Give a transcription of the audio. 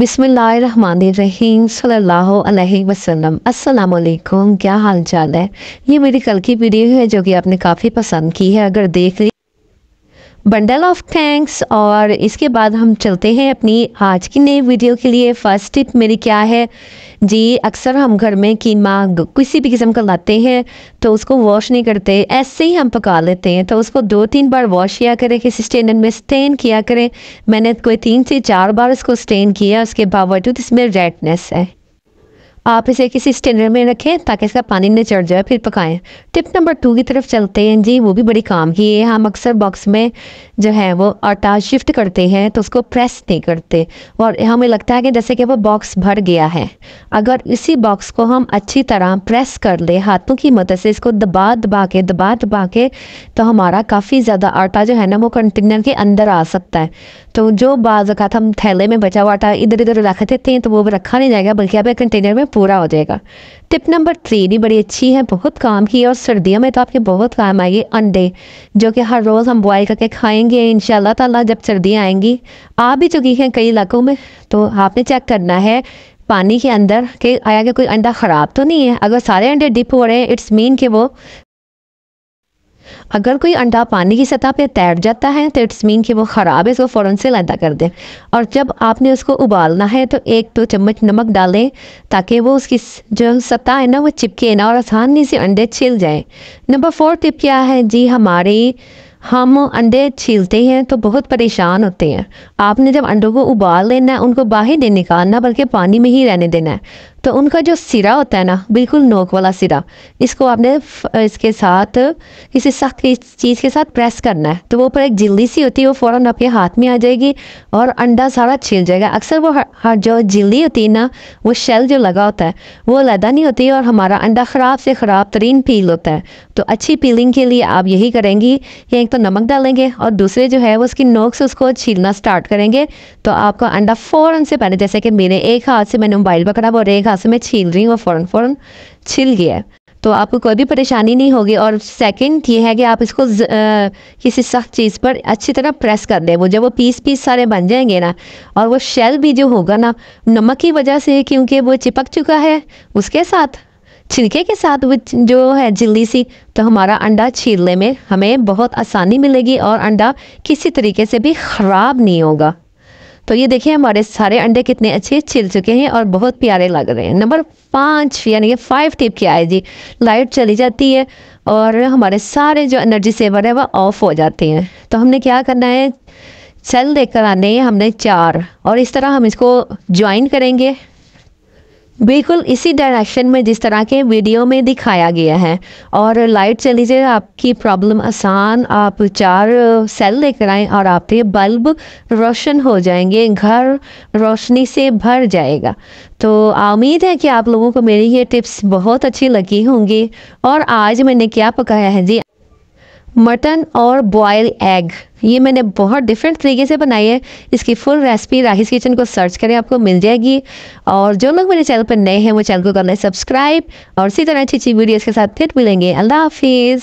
बिसमीम वसल्लम अस्सलाम क्या हाल चाल है ये मेरी कल की वीडियो है जो कि आपने काफ़ी पसंद की है अगर देख ली बंडल ऑफ थैंक्स और इसके बाद हम चलते हैं अपनी आज की नई वीडियो के लिए फर्स्ट टिप मेरी क्या है जी अक्सर हम घर में कीमा किसी भी किस्म का लाते हैं तो उसको वॉश नहीं करते ऐसे ही हम पका लेते हैं तो उसको दो तीन बार वॉश किया करें किसी स्टेनर में स्टेन किया करें मैंने कोई तीन से चार बार उसको स्टेन किया उसके बावजूद इसमें रेडनेस है आप इसे किसी स्टेनर में रखें ताकि इसका पानी न चढ़ जाए फिर पकाएं टिप नंबर टू की तरफ चलते हैं जी वो भी बड़ी काम की है हम अक्सर बॉक्स में जो है वो आटा शिफ्ट करते हैं तो उसको प्रेस नहीं करते और हमें लगता है कि जैसे कि वो बॉक्स भर गया है अगर इसी बॉक्स को हम अच्छी तरह प्रेस कर ले हाथों की मदद से इसको दबा दबा के दबा दबा के तो हमारा काफ़ी ज़्यादा आटा जो है ना वो कंटेनर के अंदर आ सकता है तो जो बाज़ हम थैले में बचा हुआ आटा इधर उधर रख देते हैं तो वो रखा नहीं जाएगा बल्कि आप कंटेनर में पूरा हो जाएगा टिप नंबर थ्री भी बड़ी अच्छी है बहुत काम की है और सर्दियों में तो आपके बहुत काम आएगी अंडे जो कि हर रोज़ हम बॉयल करके खाएंगे इन ताला जब सर्दियाँ आएंगी आ भी चुकी हैं कई इलाकों में तो आपने चेक करना है पानी के अंदर कि आया कि कोई अंडा ख़राब तो नहीं है अगर सारे अंडे डिप हो रहे हैं इट्स मीन कि वो अगर कोई अंडा पानी की सतह पर तैर जाता है तो इट्स मीन कि वो ख़राब है इसको फ़ौरन से लैदा कर दें और जब आपने उसको उबालना है तो एक दो तो चम्मच नमक डालें ताकि वो उसकी जो सतह है ना वो चिपके ना और आसानी से अंडे छिल जाएँ नंबर फोर टिप क्या है जी हमारे हम अंडे छीलते हैं तो बहुत परेशान होते हैं आपने जब अंडों को उबाल लेना है उनको बाहर नहीं निकालना बल्कि पानी में ही रहने देना है तो उनका जो सिरा होता है ना बिल्कुल नोक वाला सिरा इसको आपने इसके साथ किसी सख्त चीज़ के साथ प्रेस करना है तो वो ऊपर एक जिल्ली सी होती है वो फ़ौरन आपके हाथ में आ जाएगी और अंडा सारा छिल जाएगा अक्सर वो हर जो जिल्ली होती है ना वो शेल जो लगा होता है वो लदा नहीं होती और हमारा अंडा ख़राब से ख़राब तरीन पील होता है तो अच्छी पीलिंग के लिए आप यही करेंगी कि एक तो नमक डालेंगे और दूसरे जो है वो उसकी नोक से उसको छीलना स्टार्ट करेंगे तो आपका अंडा फ़ौरन से पहले जैसे कि मेरे एक हाथ से मैंने मोबाइल पकड़ा और एक हिसाब से मैं छील रही हूँ और फ़ौरन फ़ौरन छिल गया तो आपको कोई भी परेशानी नहीं होगी और सेकंड ये है कि आप इसको आ, किसी सख्त चीज़ पर अच्छी तरह प्रेस कर दें वो जब वो पीस पीस सारे बन जाएंगे ना और वो शेल भी जो होगा ना नमक की वजह से क्योंकि वो चिपक चुका है उसके साथ छिलके के साथ वो जो है जल्दी सी तो हमारा अंडा छीलने में हमें बहुत आसानी मिलेगी और अंडा किसी तरीके से भी ख़राब नहीं होगा तो ये देखिए हमारे सारे अंडे कितने अच्छे छिल चुके हैं और बहुत प्यारे लग रहे हैं नंबर पाँच यानी कि फाइव टिप क्या है जी लाइट चली जाती है और हमारे सारे जो एनर्जी सेवर है वह ऑफ हो जाते हैं तो हमने क्या करना है सेल कर आने हैं हमने चार और इस तरह हम इसको ज्वाइन करेंगे बिल्कुल इसी डायरेक्शन में जिस तरह के वीडियो में दिखाया गया है और लाइट चली जाए आपकी प्रॉब्लम आसान आप चार सेल लेकर आएँ और आपके बल्ब रोशन हो जाएंगे घर रोशनी से भर जाएगा तो उम्मीद है कि आप लोगों को मेरी ये टिप्स बहुत अच्छी लगी होंगी और आज मैंने क्या पकाया है जी मटन और बॉयल एग ये मैंने बहुत डिफरेंट तरीके से बनाई है इसकी फुल रेसिपी राहिस किचन को सर्च करें आपको मिल जाएगी और जो लोग मेरे चैनल पर नए हैं वो चैनल को करना है सब्सक्राइब और इसी तरह अच्छी अच्छी वीडियोज़ के साथ फिर मिलेंगे अल्लाह हाफिज़